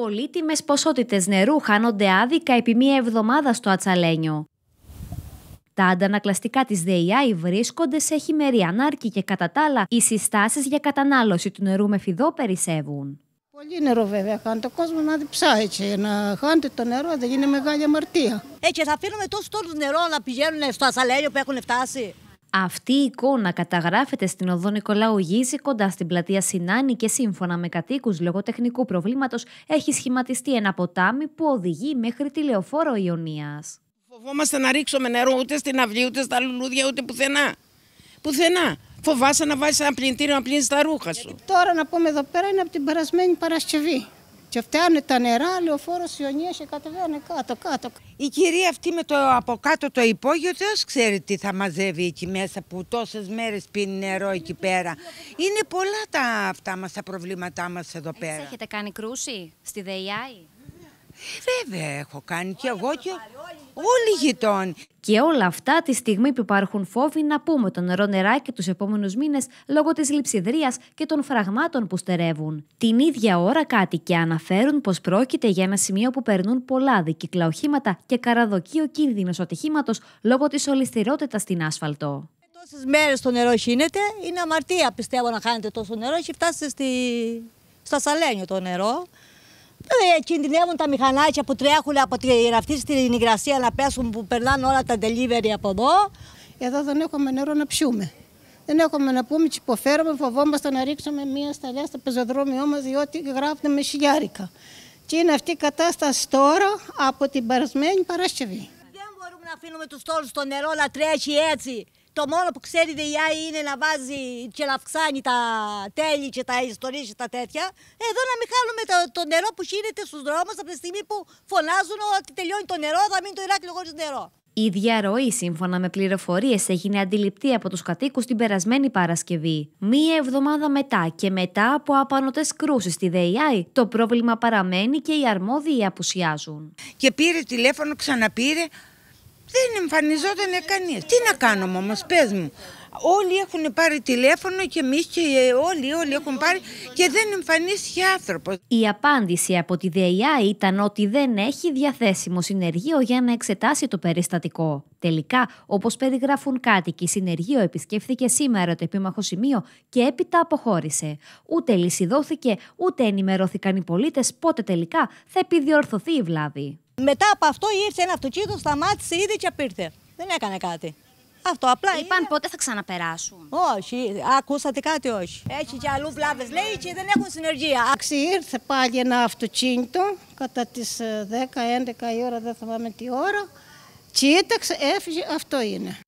Πολύτιμες ποσότητες νερού χάνονται άδικα επί μία εβδομάδα στο Ατσαλένιο. Τα αντανακλαστικά της ΔΕΙΑΗ βρίσκονται σε χειμερή ανάρκη και κατά τα άλλα οι συστάσεις για κατανάλωση του νερού με φιδό περισσεύουν. Πολύ νερό βέβαια χάνεται. Ο κόσμο να διψάει Να χάνεται το νερό δεν γίνει μεγάλη αμαρτία. Ε, και θα αφήνουμε τόσο τόσο νερό να πηγαίνουν στο Ατσαλένιο που έχουν φτάσει. Αυτή η εικόνα καταγράφεται στην οδό Νικολάου Γίζη κοντά στην πλατεία Σινάνη και σύμφωνα με κατοίκους λόγω τεχνικού προβλήματος έχει σχηματιστεί ένα ποτάμι που οδηγεί μέχρι τη λεωφόρο Ιωνίας. Φοβόμαστε να ρίξουμε νερό ούτε στην αυλή, ούτε στα λουλούδια, ούτε πουθενά. Πουθενά. Φοβάσαι να βάζεις ένα πλυντήριο να πλύνεις τα ρούχα σου. τώρα να πούμε εδώ πέρα είναι από την περασμένη Παρασκευή. Και φτάνε τα νερά, λεωφόρο Ιωνίας και κατεβαίνει κάτω, κάτω. Η κυρία αυτή με το από κάτω το υπόγειο δεν ξέρει τι θα μαζεύει εκεί μέσα που τόσες μέρες πίνει νερό εκεί πέρα. Είναι πολλά τα αυτά μας τα προβλήματά μας εδώ πέρα. Έχετε κάνει κρούση στη ΔΕΙΑΗ. Βέβαια έχω κάνει και εγώ και όλοι οι Και όλα αυτά τη στιγμή που υπάρχουν φόβοι να πούμε το νερό νεράκι τους επόμενους μήνες λόγω της λειψιδρίας και των φραγμάτων που στερεύουν. Την ίδια ώρα κάτι κάτοικοι αναφέρουν πως πρόκειται για ένα σημείο που περνούν πολλά δικυκλα οχήματα και καραδοκεί ο κίνδυνος λόγω της ολισθηρότητας στην άσφαλτο. τόσες μέρες το νερό χύνεται, είναι αμαρτία πιστεύω να χάνετε τόσο νερό, έχει φτάσει στη... στα σαλένιο το νερό. Ε, κινδυνεύουν τα μηχανάκια που τρέχουν από την αυτή στην υγρασία να πέσουν που περνάνε όλα τα delivery από εδώ. Εδώ δεν έχουμε νερό να πιούμε. Δεν έχουμε να πούμε, τι υποφέρουμε, φοβόμαστε να ρίξουμε μία σταλιά στο πεζοδρόμιό μας, διότι γράφουμε με χιλιάρικα. Και είναι αυτή η κατάσταση τώρα από την περασμένη Παρασκευή. Δεν μπορούμε να αφήνουμε τους τόλου στο νερό να τρέχει έτσι. Το μόνο που ξέρει η ΔΕΙΑΗ είναι να βάζει και να αυξάνει τα τέλη και τα ιστορίες και τα τέτοια. Εδώ να μην χάνουμε το, το νερό που χύνεται στους δρόμους από τη στιγμή που φωνάζουν ότι τελειώνει το νερό, θα μείνει το Ηράκλειο χωρίς νερό. Η διαρροή, σύμφωνα με πληροφορίες, έγινε αντιληπτή από τους κατοίκους την περασμένη Παρασκευή. Μία εβδομάδα μετά και μετά από απανοτές κρούσεις στη ΔΕΙΑΗ, το πρόβλημα παραμένει και οι αρμόδιοι απουσιάζουν. Και πήρε τηλέφωνο, ξαναπήρε, δεν εμφανιζόταν κανείς. Τι να κάνουμε όμως, πες μου. Όλοι έχουν πάρει τηλέφωνο και εμείς και όλοι, όλοι έχουν πάρει και δεν εμφανίστηκε άνθρωπος. Η απάντηση από τη ΔΕΙΑ ήταν ότι δεν έχει διαθέσιμο συνεργείο για να εξετάσει το περιστατικό. Τελικά, όπως περιγράφουν κάτοικοι, συνεργείο επισκέφθηκε σήμερα το επίμαχο σημείο και έπειτα αποχώρησε. Ούτε λυσιδόθηκε, ούτε ενημερώθηκαν οι πολίτες πότε τελικά θα επιδιορθωθεί η βλάβη. Μετά από αυτό ήρθε ένα αυτοκίνητο, σταμάτησε, ήδη και απήρθε. Δεν έκανε κάτι. Αυτό απλά. Είπαν πότε θα ξαναπεράσουν. Όχι, ακούσατε κάτι, όχι. Έχει και αλλού βλάβες, λέει, και δεν έχουν συνεργεία. Ήρθε πάλι ένα αυτοκίνητο κατά τις 10-11 ε, η ώρα, δεν θυμάμαι τι ώρα. Κοίταξε, έφυγε, αυτό είναι.